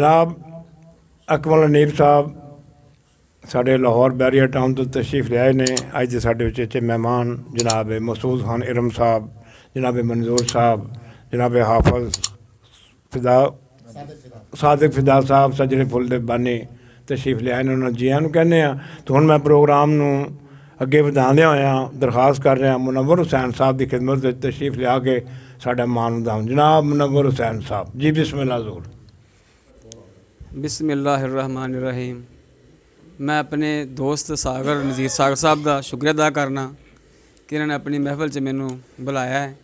जनाब ਅਕਮਲ ਅਨੀਬ ਸਾਹਿਬ ਸਾਡੇ Lahore barrier town ਤੋਂ ਤਸ਼ਰੀਫ ਲਿਆਏ ਨੇ ਅੱਜ ਦੇ ਸਾਡੇ ਵਿੱਚ ਇੱਥੇ ਮਹਿਮਾਨ ਜਨਾਬ ਮਸੂਦ ਖਾਨ ਇਰਮ ਸਾਹਿਬ ਜਨਾਬ ਮਨਜ਼ੂਰ ਸਾਹਿਬ ਜਨਾਬ ਹਾਫਜ਼ ਫਿਦਾ ਸਾਦਿਕ ਫਿਦਾ ਸਾਹਿਬ ਸਜਰੇ ਫੁੱਲ ਦੇ ਬਾਨੀ ਤਸ਼ਰੀਫ ਲਿਆਏ ਨੇ ਉਹਨਾਂ ਜੀਆਂ ਨੂੰ ਕਹਿੰਦੇ ਆ ਤੇ ਹੁਣ ਮੈਂ ਪ੍ਰੋਗਰਾਮ ਨੂੰ ਅੱਗੇ ਵਧਾਉਂਦੇ ਹੋਇਆ ਦਰਖਾਸਤ ਕਰ ਰਿਹਾ ਮੁਨਵਰ ਹੁਸੈਨ ਸਾਹਿਬ ਦੀ ਖidmat ਵਿੱਚ ਤਸ਼ਰੀਫ ਲਿਆ ਕੇ ਸਾਡਾ ਮਾਨਦਾਨ ਜਨਾਬ ਮੁਨਵਰ ਹੁਸੈਨ ਸਾਹਿਬ ਜੀ ਬਿਸਮਿਲ੍ਲਾ ਜ਼ੋਰ ਬਿਸਮਿਲ੍ਲਾਹਿਰਰਹਿਮਾਨਿਰਰਹੀਮ ਮੈਂ ਆਪਣੇ ਦੋਸਤ ਸਾਗਰ ਨਜ਼ੀਰ ਸਾਗਰ ਸਾਹਿਬ ਦਾ ਸ਼ੁਕਰੀਆ ਅਦਾ ਕਰਨਾ ਕਿ ਇਹਨਾਂ ਨੇ ਆਪਣੀ ਮਹਿਫਲ 'ਚ ਮੈਨੂੰ ਬੁਲਾਇਆ ਹੈ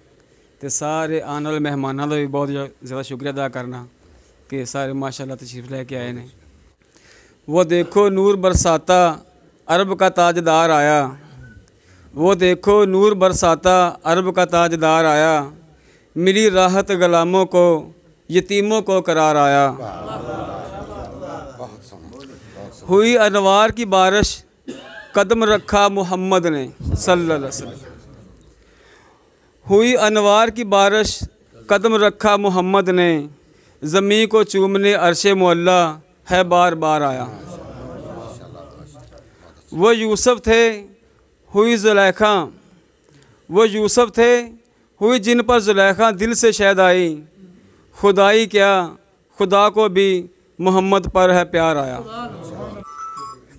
ਤੇ ਸਾਰੇ ਆਉਣ ਵਾਲੇ ਮਹਿਮਾਨਾਂ ਦਾ ਵੀ ਬਹੁਤ ਜ਼ਿਆਦਾ ਸ਼ੁਕਰੀਆ ਅਦਾ ਕਰਨਾ ਕਿ ਸਾਰੇ ਮਾਸ਼ਾਅੱਲਾ ਤਸ਼ਰੀਫ ਲੈ ਕੇ ਆਏ ਨੇ ਨੂਰ ਬਰਸਾਤਾ ਅਰਬ बरसाता ਤਾਜਦਾਰ ਆਇਆ ਉਹ ਦੇਖੋ ਨੂਰ ਬਰਸਾਤਾ ਅਰਬ बरसाता ਤਾਜਦਾਰ ਆਇਆ ਮਿਲੀ ਰਾਹਤ ਗੁਲਾਮੋ ਕੋ ਯਤੀਮੋ ਕੋ ਕਰਾਰ ਆਇਆ ਵਾਹ ਵਾਹ हुई अनवार की बारिश कदम रखा मोहम्मद ने सल्लल्लाहु अलैहि हुई अनवार की बारिश कदम रखा मोहम्मद ने ज़मी को चूमने अरश मोल्ला है बार बार आया वो यूसुफ थे हुई जुलैखा वो यूसुफ थे हुई जिन पर जुलैखा दिल से शायद आई खुदाई क्या खुदा को भी ਮੁਹੰਮਦ ਪਰ ਹੈ ਪਿਆਰ ਆਇਆ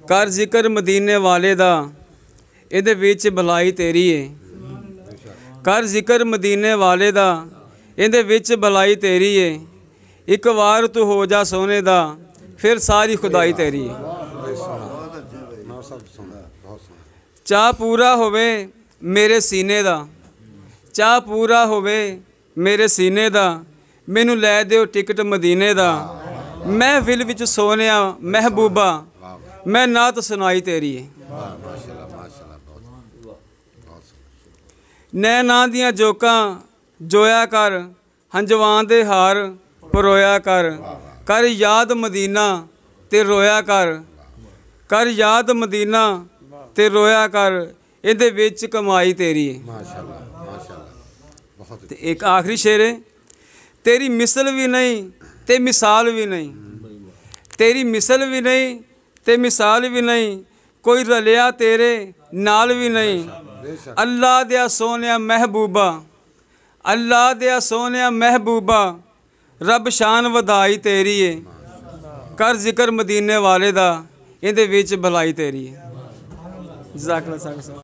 ਕਰ ਜ਼ਿਕਰ ਮਦੀਨੇ ਵਾਲੇ ਦਾ ਇਹਦੇ ਵਿੱਚ ਭਲਾਈ ਤੇਰੀ ਏ ਕਰ ਜ਼ਿਕਰ ਮਦੀਨੇ ਵਾਲੇ ਦਾ ਇਹਦੇ ਵਿੱਚ ਭਲਾਈ ਤੇਰੀ ਏ ਇੱਕ ਵਾਰ ਤੂੰ ਹੋ ਜਾ ਸੋਨੇ ਦਾ ਫਿਰ ਸਾਰੀ ਖੁਦਾਈ ਤੇਰੀ ਏ ਚਾਹ ਪੂਰਾ ਹੋਵੇ ਮੇਰੇ ਸੀਨੇ ਦਾ ਚਾਹ ਪੂਰਾ ਹੋਵੇ ਮੇਰੇ ਸੀਨੇ ਦਾ ਮੈਨੂੰ ਲੈ ਦਿਓ ਟਿਕਟ ਮਦੀਨੇ ਦਾ ਮੈਂ ਵਿਲ ਵਿੱਚ ਸੋਨਿਆ ਮਹਿਬੂਬਾ ਮੈਂ ਨਾਤ ਸੁਣਾਈ ਤੇਰੀ ਵਾਹ ਨੈ ਨਾ ਦੀਆਂ ਜੋਕਾਂ ਜੋਇਆ ਕਰ ਹੰਜਵਾਨ ਦੇ ਹਾਰ ਪਰੋਇਆ ਕਰ ਕਰ ਯਾਦ ਮਦੀਨਾ ਤੇ ਰੋਇਆ ਕਰ ਕਰ ਯਾਦ ਮਦੀਨਾ ਤੇ ਰੋਇਆ ਕਰ ਇਹਦੇ ਵਿੱਚ ਕਮਾਈ ਤੇਰੀ ਹੈ ਮਾਸ਼ਾਅੱਲਾ ਮਾਸ਼ਾਅੱਲਾ ਬਹੁਤ ਤੇ ਇੱਕ ਆਖਰੀ ਸ਼ੇਰ ਹੈ ਤੇਰੀ ਮਿਸਲ ਵੀ ਨਹੀਂ ਤੇ ਮਿਸਾਲ ਵੀ ਨਹੀਂ ਤੇਰੀ ਮਿਸਲ ਵੀ ਨਹੀਂ ਤੇ ਮਿਸਾਲ ਵੀ ਨਹੀਂ ਕੋਈ ਰਲਿਆ ਤੇਰੇ ਨਾਲ ਵੀ ਨਹੀਂ ਅੱਲਾ ਦੇ ਸੋਹਣਿਆ ਮਹਿਬੂਬਾ ਅੱਲਾ ਦੇ ਸੋਹਣਿਆ ਮਹਿਬੂਬਾ ਰੱਬ ਸ਼ਾਨ ਵਧਾਈ ਤੇਰੀ ਏ ਕਰ ਜ਼ਿਕਰ ਮਦੀਨੇ ਵਾਲੇ ਦਾ ਇਹਦੇ ਵਿੱਚ ਭਲਾਈ ਤੇਰੀ ਏ ਜਜ਼ਾਕਲਾ ਸਾਹਿਬ